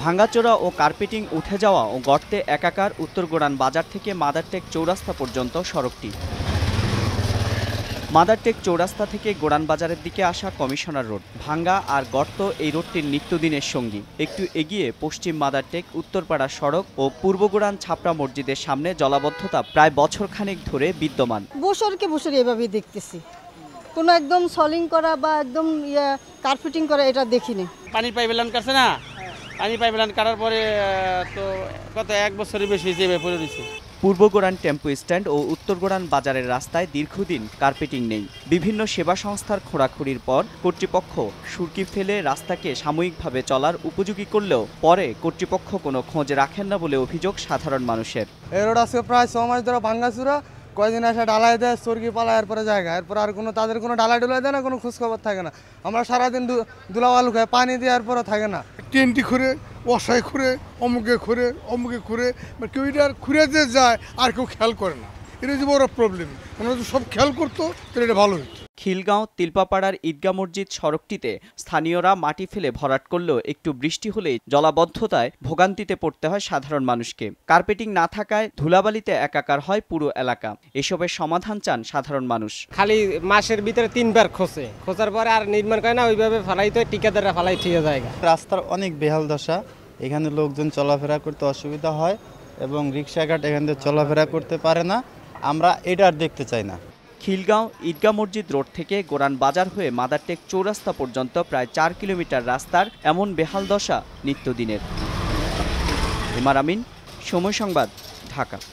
ভাঙ্গাচোরা ও carpeting উঠে যাওয়া ও গর্তে একাকার উত্তর গোড়ান বাজার থেকে মাদারটেক চৌরাস্তা পর্যন্ত সড়কটি মাদারটেক চৌরাস্তা থেকে গোড়ান বাজারের দিকে আসা কমিশনার রোড ভাঙ্গা আর গর্ত এই রোডটির নিত্যদিনের সঙ্গী একটু এগিয়ে পশ্চিম মাদারটেক উত্তরপাড়া সড়ক ও পূর্ব গোড়ান ছাপড়া মসজিদের সামনে জলাবদ্ধতা প্রায় বছরখানেক ধরে বিদ্যমান বসরকে বসর এভাবে দেখতেছি কোনো একদম সলিং করা বা একদম কার্পেটিং ইয়ে, করা এটা দেখিনি পানির পাইপ কাছে না পানি পাইপলাইন কাটার পরে তো কত এক বছরের বেশি যেভাবে পড়ে রয়েছে পূর্ব গোড়ান টেম্পো স্ট্যান্ড ও উত্তর গোড়ান বাজারের রাস্তায় দীর্ঘদিন কার্পেটিং নেই বিভিন্ন সেবা সংস্থার খোঁড়াখুড়ির পর কর্তৃপক্ষ সুরকি ফেলে রাস্তাকে সাময়িকভাবে চলার উপযোগী করলেও পরে কর্তৃপক্ষ কোনো খোঁজ রাখেন না বলে অভিযোগ সাধারণ মানুষের এই রোড আজকে প্রায় ছ মাস ধরে ভাঙ্গাচুরা কয়দিন আসে ডালাই দেয় সর্গি পালায় এরপরে জায়গা এরপর আর কোনো তাদের কোনো ডালাই ডুলাই দেয় না কোনো খোঁজখবর থাকে না আমরা সারাদিন দুলাওয়া লুকায় পানি দিয়ে এরপরে থাকে না টেন্টি খুঁড়ে অসায় খুঁড়ে অমুকে খুঁড়ে অমুকে খুঁড়ে মানে কেউ এটা আর খুঁড়ে যে যায় আর কেউ খেয়াল করে না এটা যে বড় প্রবলেম মানে যদি সব খেয়াল করতো তাহলে এটা ভালো হতো খিলগাঁও তিলপাপাড়ার ঈদগা মসজিদ সড়কটিতে স্থানীয়রা মাটি ফেলে ভরাট করলেও একটু বৃষ্টি হলেই জলাবদ্ধতায় ভোগান্তিতে পড়তে হয় সাধারণ মানুষকে কার্পেটিং না থাকায় ধুলাবালিতে একাকার হয় পুরো এলাকা এসবের সমাধান চান সাধারণ মানুষ খালি মাসের ভিতরে তিনবার খোঁচে খোঁজার পরে আর নির্মাণ করে না ওইভাবে তো টিকাদাররা ফালাই ঠিক যায় রাস্তার অনেক বেহাল দশা এখানে লোকজন চলাফেরা করতে অসুবিধা হয় এবং রিক্সাঘাট এখান থেকে চলাফেরা করতে পারে না আমরা এটা আর দেখতে চাই না খিলগাঁও ঈদগাহ মসজিদ রোড থেকে গোরান বাজার হয়ে মাদারটেক চৌরাস্তা পর্যন্ত প্রায় চার কিলোমিটার রাস্তার এমন বেহাল দশা নিত্যদিনের হেমার আমিন সময় সংবাদ ঢাকা